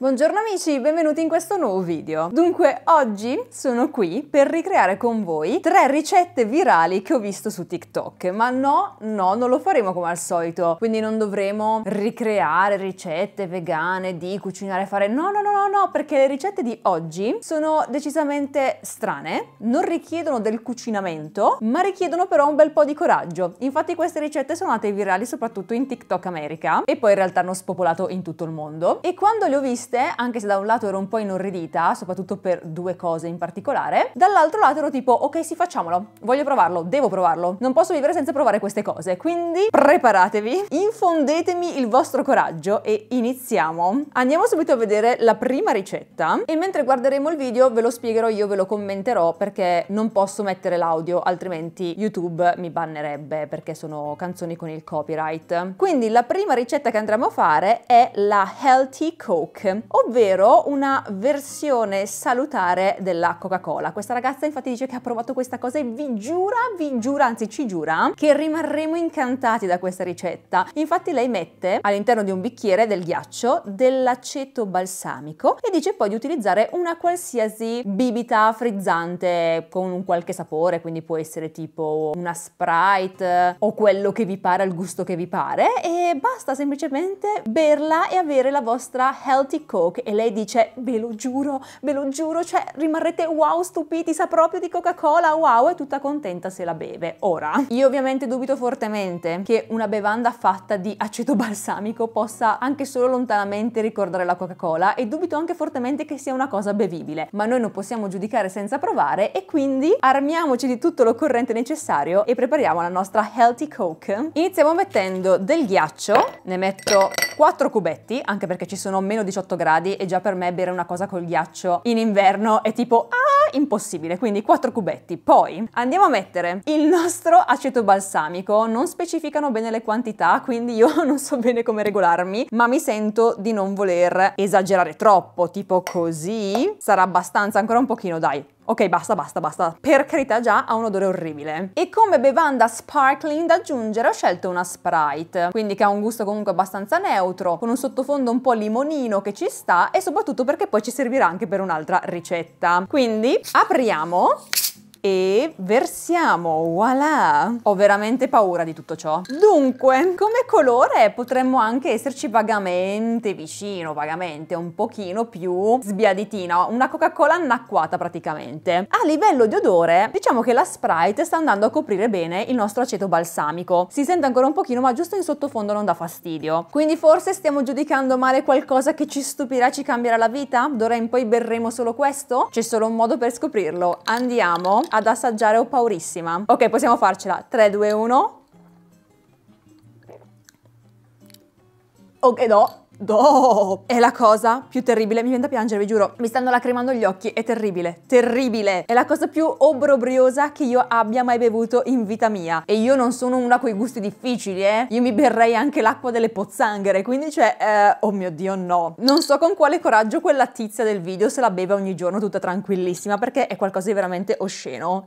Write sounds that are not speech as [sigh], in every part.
Buongiorno amici, benvenuti in questo nuovo video. Dunque, oggi sono qui per ricreare con voi tre ricette virali che ho visto su TikTok, ma no, no, non lo faremo come al solito, quindi non dovremo ricreare ricette vegane, di cucinare, e fare... No, no, no, no, no, perché le ricette di oggi sono decisamente strane, non richiedono del cucinamento, ma richiedono però un bel po' di coraggio. Infatti queste ricette sono nate virali soprattutto in TikTok America e poi in realtà hanno spopolato in tutto il mondo e quando le ho viste triste, anche se da un lato ero un po' inorridita, soprattutto per due cose in particolare, dall'altro lato ero tipo, ok sì facciamolo, voglio provarlo, devo provarlo, non posso vivere senza provare queste cose, quindi preparatevi, infondetemi il vostro coraggio e iniziamo. Andiamo subito a vedere la prima ricetta e mentre guarderemo il video ve lo spiegherò io, ve lo commenterò perché non posso mettere l'audio, altrimenti YouTube mi bannerebbe perché sono canzoni con il copyright. Quindi la prima ricetta che andremo a fare è la Healthy Coke ovvero una versione salutare della Coca-Cola. Questa ragazza infatti dice che ha provato questa cosa e vi giura, vi giura, anzi ci giura, che rimarremo incantati da questa ricetta. Infatti lei mette all'interno di un bicchiere del ghiaccio dell'aceto balsamico e dice poi di utilizzare una qualsiasi bibita frizzante con un qualche sapore, quindi può essere tipo una Sprite o quello che vi pare, al gusto che vi pare e basta semplicemente berla e avere la vostra healthy Coke e lei dice ve lo giuro, ve lo giuro, cioè rimarrete wow stupiti, sa proprio di Coca-Cola, wow, è tutta contenta se la beve. Ora, io ovviamente dubito fortemente che una bevanda fatta di aceto balsamico possa anche solo lontanamente ricordare la Coca-Cola e dubito anche fortemente che sia una cosa bevibile, ma noi non possiamo giudicare senza provare e quindi armiamoci di tutto l'occorrente necessario e prepariamo la nostra healthy Coke. Iniziamo mettendo del ghiaccio, ne metto 4 cubetti, anche perché ci sono meno 18 gradi e già per me bere una cosa col ghiaccio in inverno è tipo ah, impossibile, quindi quattro cubetti. Poi andiamo a mettere il nostro aceto balsamico, non specificano bene le quantità, quindi io [laughs] non so bene come regolarmi, ma mi sento di non voler esagerare troppo, tipo così, sarà abbastanza ancora un pochino, dai, Ok, basta, basta, basta. Per carità già ha un odore orribile. E come bevanda sparkling da aggiungere ho scelto una Sprite, quindi che ha un gusto comunque abbastanza neutro, con un sottofondo un po' limonino che ci sta e soprattutto perché poi ci servirà anche per un'altra ricetta. Quindi apriamo e versiamo, voilà! Ho veramente paura di tutto ciò. Dunque, come colore potremmo anche esserci vagamente vicino, vagamente, un pochino più sbiaditina, una Coca-Cola annacquata praticamente. A livello di odore, diciamo che la Sprite sta andando a coprire bene il nostro aceto balsamico. Si sente ancora un pochino, ma giusto in sottofondo non dà fastidio. Quindi forse stiamo giudicando male qualcosa che ci stupirà, ci cambierà la vita? D'ora in poi berremo solo questo? C'è solo un modo per scoprirlo. Andiamo ad assaggiare ho paurissima. Ok, possiamo farcela. 3, 2, 1. Ok, no. No! È la cosa più terribile, mi viene da piangere, vi giuro. Mi stanno lacrimando gli occhi, è terribile, terribile. È la cosa più obrobriosa che io abbia mai bevuto in vita mia. E io non sono una con i gusti difficili, eh. Io mi berrei anche l'acqua delle pozzanghere, quindi cioè, eh, oh mio Dio, no. Non so con quale coraggio quella tizia del video se la beve ogni giorno tutta tranquillissima, perché è qualcosa di veramente osceno.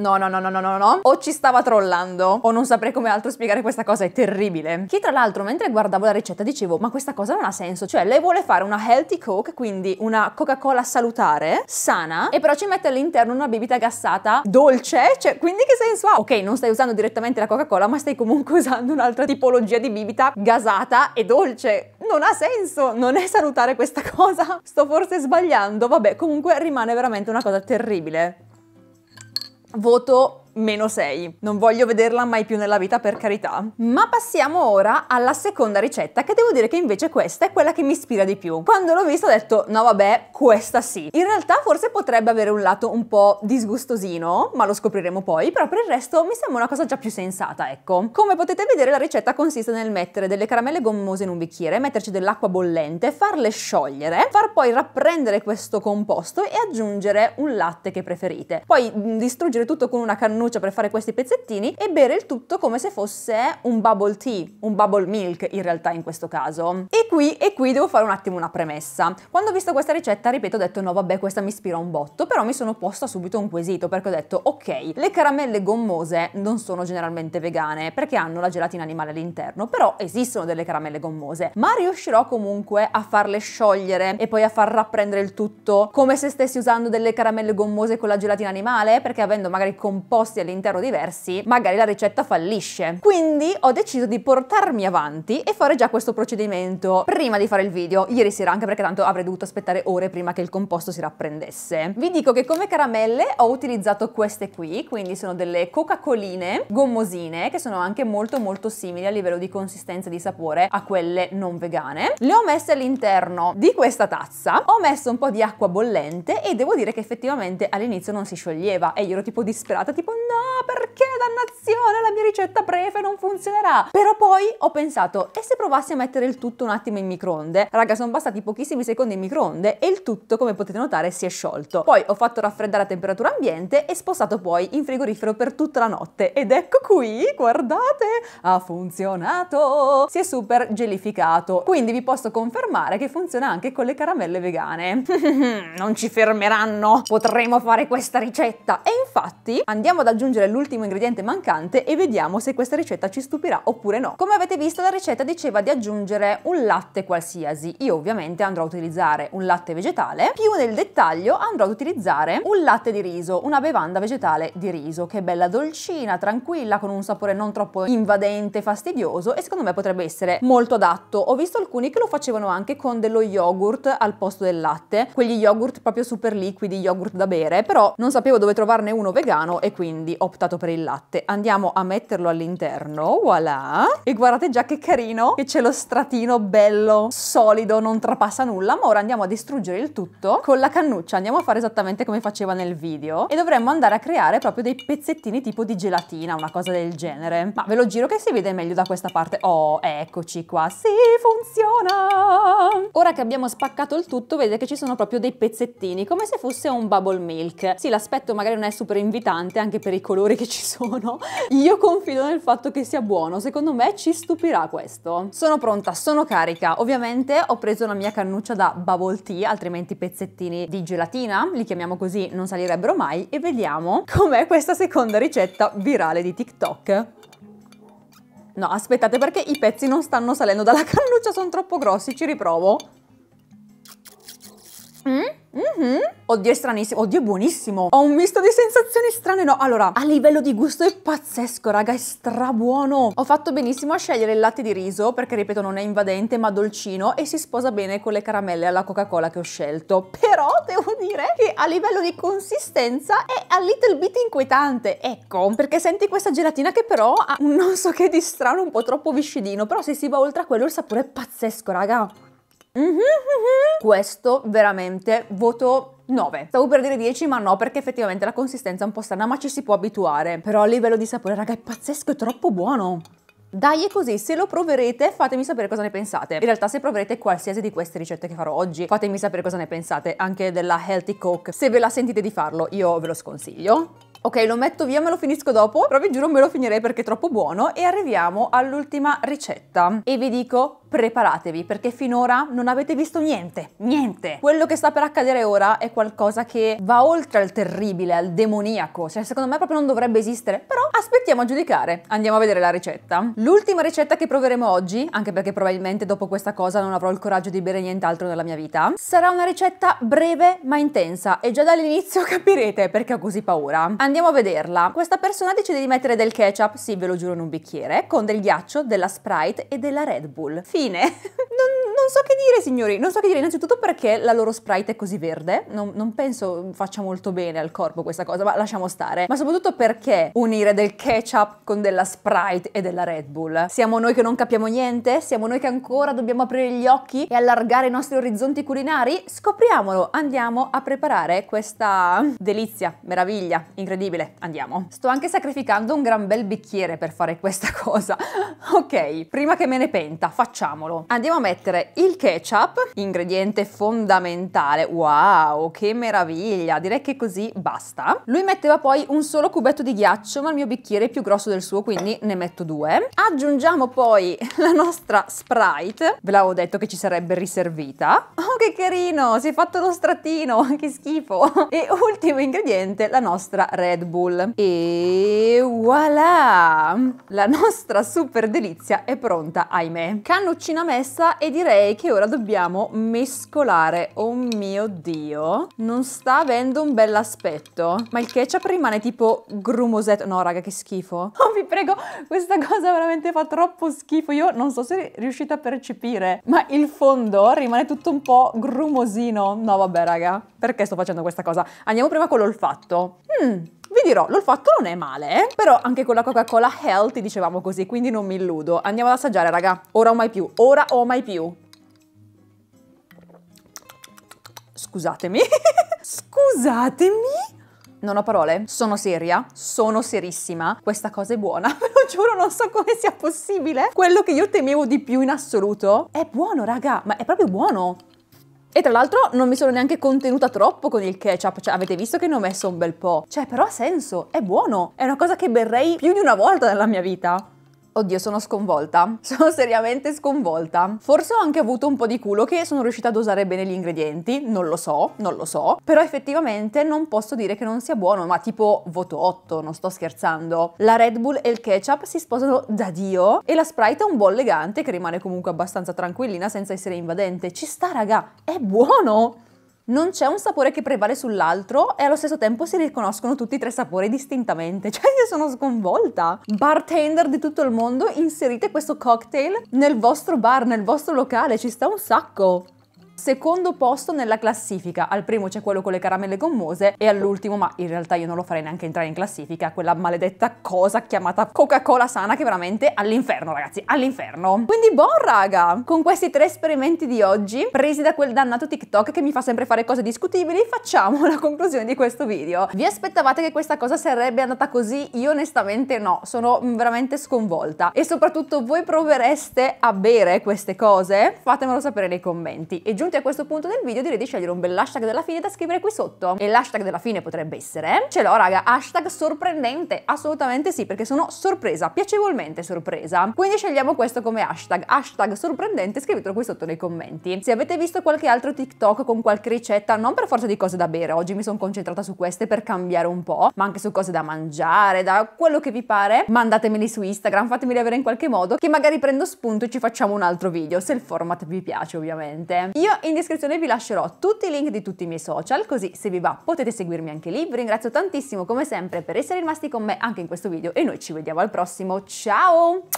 No, no, no, no, no, no, no. O ci stava trollando, o non saprei come altro spiegare questa cosa, è terribile. Che tra l'altro, mentre guardavo la ricetta, dicevo, ma questa cosa non ha senso. Cioè, lei vuole fare una healthy coke, quindi una Coca-Cola salutare, sana, e però ci mette all'interno una bibita gassata dolce. Cioè, quindi che senso ha? Ok, non stai usando direttamente la Coca-Cola, ma stai comunque [laughs] usando un'altra tipologia di bibita gasata e dolce. Non ha senso, non è salutare questa [laughs] cosa. Sto forse sbagliando, vabbè, comunque rimane veramente una cosa terribile voto meno 6. Non voglio vederla mai più nella vita per carità. Ma passiamo ora alla seconda ricetta che devo dire che invece questa è quella che mi ispira di più. Quando l'ho vista ho detto no vabbè questa sì. In realtà forse potrebbe avere un lato un po' disgustosino ma lo scopriremo poi però per il resto mi sembra una cosa già più sensata ecco. Come potete vedere la ricetta consiste nel mettere delle caramelle gommose in un bicchiere, metterci dell'acqua bollente, farle sciogliere, far poi rapprendere questo composto e aggiungere un latte che preferite. Poi distruggere tutto con una cannuccia cannuccia per fare questi pezzettini e bere il tutto come se fosse un bubble tea, un bubble milk in realtà in questo caso. E qui, e qui devo fare un attimo una premessa. Quando ho visto questa ricetta, ripeto, ho detto no vabbè questa mi ispira un botto, però mi sono posta subito un quesito perché ho detto ok, le caramelle gommose non sono generalmente vegane perché hanno la gelatina animale all'interno, però esistono delle caramelle gommose, ma riuscirò comunque a farle sciogliere e poi a far rapprendere il tutto come se stessi usando delle caramelle gommose con la gelatina animale perché avendo magari composto posti all'interno diversi, magari la ricetta fallisce. Quindi ho deciso di portarmi avanti e fare già questo procedimento prima di fare il video, ieri sera, anche perché tanto avrei dovuto aspettare ore prima che il composto si rapprendesse. Vi dico che come caramelle ho utilizzato queste qui, quindi sono delle coca-coline gommosine, che sono anche molto molto simili a livello di consistenza e di sapore a quelle non vegane. Le ho messe all'interno di questa tazza, ho messo un po' di acqua bollente e devo dire che effettivamente all'inizio non si scioglieva e io ero tipo disperata, tipo no perché ricetta breve non funzionerà. Però poi ho pensato, e se provassi a mettere il tutto un attimo in microonde? Raga, sono bastati pochissimi secondi in microonde e il tutto, come potete notare, si è sciolto. Poi ho fatto raffreddare a temperatura ambiente e spostato poi in frigorifero per tutta la notte. Ed ecco qui, guardate, ha funzionato! Si è super gelificato. Quindi vi posso confermare che funziona anche con le caramelle vegane. [laughs] non ci fermeranno! Potremo fare questa ricetta! E infatti andiamo ad aggiungere l'ultimo ingrediente mancante e vediamo vediamo se questa ricetta ci stupirà oppure no. Come avete visto la ricetta diceva di aggiungere un latte qualsiasi, io ovviamente andrò a utilizzare un latte vegetale, più nel dettaglio andrò ad utilizzare un latte di riso, una bevanda vegetale di riso, che è bella dolcina, tranquilla, con un sapore non troppo invadente, fastidioso e secondo me potrebbe essere molto adatto. Ho visto alcuni che lo facevano anche con dello yogurt al posto del latte, quegli yogurt proprio super liquidi, yogurt da bere, però non sapevo dove trovarne uno vegano e quindi ho optato per il latte. Andiamo a mettere metterlo all'interno, voilà. E guardate già che carino, che c'è lo stratino bello, solido, non trapassa nulla, ma ora andiamo a distruggere il tutto con la cannuccia, andiamo a fare esattamente come faceva nel video e dovremmo andare a creare proprio dei pezzettini tipo di gelatina, una cosa del genere. Ma ve lo giro che si vede meglio da questa parte. Oh, eccoci qua, sì, funziona! Ora che abbiamo spaccato il tutto, vedete che ci sono proprio dei pezzettini, come se fosse un bubble milk. Sì, l'aspetto magari non è super invitante, anche per i colori che ci sono. Io con confido nel fatto che sia buono, secondo me ci stupirà questo. Sono pronta, sono carica. Ovviamente ho preso la mia cannuccia da bubble tea, altrimenti pezzettini di gelatina, li chiamiamo così, non salirebbero mai, e vediamo com'è questa seconda ricetta virale di TikTok. No, aspettate perché i pezzi non stanno salendo dalla cannuccia, sono troppo grossi, ci riprovo. Mmm? Mm-hmm. Oddio è stranissimo, oddio è buonissimo Ho un misto di sensazioni strane, no Allora, a livello di gusto è pazzesco raga, è strabuono Ho fatto benissimo a scegliere il latte di riso Perché ripeto non è invadente ma dolcino E si sposa bene con le caramelle alla coca cola che ho scelto Però devo dire che a livello di consistenza È a little bit inquietante Ecco, perché senti questa gelatina che però ha un non so che di strano Un po' troppo viscidino Però se si va oltre a quello il sapore è pazzesco raga Mm -hmm, Questo veramente voto 9. Stavo per dire 10 ma no perché effettivamente la consistenza è un po' strana ma ci si può abituare. Però a livello di sapore raga è pazzesco, è troppo buono. Dai è così, se lo proverete fatemi sapere cosa ne pensate. In realtà se proverete qualsiasi di queste ricette che farò oggi fatemi sapere cosa ne pensate, anche della Healthy Coke. Se ve la sentite di farlo io ve lo sconsiglio. Ok, lo metto via, me lo finisco dopo, però vi giuro me lo finirei perché è troppo buono e arriviamo all'ultima ricetta. E vi dico preparatevi perché finora non avete visto niente, niente. Quello che sta per accadere ora è qualcosa che va oltre al terribile, al demoniaco, cioè secondo me proprio non dovrebbe esistere, però aspettiamo a giudicare, andiamo a vedere la ricetta. L'ultima ricetta che proveremo oggi, anche perché probabilmente dopo questa cosa non avrò il coraggio di bere nient'altro nella mia vita, sarà una ricetta breve ma intensa e già dall'inizio [laughs] capirete perché ho così paura. Andiamo a vederla. Questa persona decide di mettere del ketchup, sì ve lo giuro in un bicchiere, con del ghiaccio, della Sprite e della Red Bull. Fino fine. [laughs] non, non, so che dire, signori. Non so che dire, innanzitutto perché la loro sprite è così verde. Non, non penso faccia molto bene al corpo questa cosa, ma lasciamo stare. Ma soprattutto perché unire del ketchup con della sprite e della Red Bull? Siamo noi che non capiamo niente? Siamo noi che ancora dobbiamo aprire gli occhi e allargare i nostri orizzonti culinari? Scopriamolo, andiamo a preparare questa delizia, meraviglia, incredibile. Andiamo. Sto anche sacrificando un gran bel bicchiere per fare questa [laughs] cosa. ok, prima che me ne penta, facciamo facciamolo. Andiamo a mettere il ketchup, ingrediente fondamentale. Wow, che meraviglia! Direi che così basta. Lui metteva poi un solo cubetto di ghiaccio, ma il mio bicchiere è più grosso del suo, quindi ne metto due. Aggiungiamo poi [laughs] la nostra Sprite. Ve l'avevo detto che ci sarebbe riservita. Oh, che carino! Si è fatto lo stratino, [laughs] che schifo! E ultimo ingrediente, la nostra Red Bull. E voilà! La nostra super delizia è pronta, ahimè. Cannucciamo goccina messa e direi che ora dobbiamo mescolare. Oh mio Dio, non sta avendo un bel aspetto. Ma il ketchup rimane tipo grumosetto. No raga, che schifo. [laughs] Oh vi prego, questa cosa veramente fa troppo schifo. Io non so se riuscite a percepire, ma il fondo rimane tutto un po' grumosino. No vabbè raga, perché sto facendo questa cosa? Andiamo prima con l'olfatto. Mmm vi dirò, l'olfatto non è male, eh? però anche con la Coca-Cola healthy dicevamo così, quindi non mi illudo. Andiamo ad assaggiare, raga. Ora o mai più, ora o mai più. Scusatemi. [laughs] Scusatemi. Non ho parole, sono seria, sono serissima. Questa cosa è buona, [laughs] ve lo giuro, non so come sia possibile. Quello che io temevo di più in assoluto è buono, raga, ma è proprio buono. E tra l'altro non mi sono neanche contenuta troppo con il ketchup, cioè avete visto che ne ho messo un bel po'. Cioè però ha senso, è buono, è una cosa che berrei più di una volta nella mia vita. Oddio, sono sconvolta. [laughs] Sono seriamente sconvolta. Forse ho anche avuto un po' di culo che sono riuscita ad usare bene gli ingredienti, non lo so, non lo so, però effettivamente non posso dire che non sia buono, ma tipo voto 8, non sto scherzando. La Red Bull e il ketchup si sposano da Dio e la Sprite è un buon legante che rimane comunque abbastanza tranquillina senza essere invadente. Ci sta, raga, è buono! non c'è un sapore che prevale sull'altro e allo stesso tempo si riconoscono tutti e tre sapori distintamente. [laughs] Cioè io sono sconvolta. Bartender di tutto il mondo, inserite questo cocktail nel vostro bar, nel vostro locale, ci sta un sacco. Secondo posto nella classifica, al primo c'è quello con le caramelle gommose e all'ultimo, ma in realtà io non lo farei neanche entrare in classifica, quella maledetta cosa chiamata Coca-Cola sana che veramente all'inferno ragazzi, all'inferno. Quindi buon raga, con questi tre esperimenti di oggi, presi da quel dannato TikTok che mi fa sempre fare cose discutibili, facciamo [laughs] la conclusione di questo video. Vi aspettavate che questa cosa sarebbe andata così? Io onestamente no, sono veramente sconvolta. E soprattutto voi provereste a bere queste cose? Fatemelo sapere nei commenti. E giunto giunti a questo punto del video direi di scegliere un bel hashtag della fine da scrivere qui sotto. E l'hashtag della fine potrebbe essere... Ce l'ho raga, hashtag sorprendente, assolutamente sì, perché sono sorpresa, piacevolmente sorpresa. Quindi scegliamo questo come hashtag, hashtag sorprendente, scrivetelo qui sotto nei commenti. Se avete visto qualche altro TikTok con qualche ricetta, non per forza di cose da bere, oggi mi sono concentrata su queste per cambiare un po', ma anche su cose da mangiare, da quello che vi pare, mandatemeli su Instagram, fatemeli avere in qualche modo, che magari prendo spunto e ci facciamo un altro video, se il format vi piace ovviamente. Io in descrizione vi lascerò tutti i link di tutti i miei social, così se vi va potete seguirmi anche lì. Vi ringrazio tantissimo come sempre per essere rimasti con me anche in questo video e noi ci vediamo al prossimo. Ciao!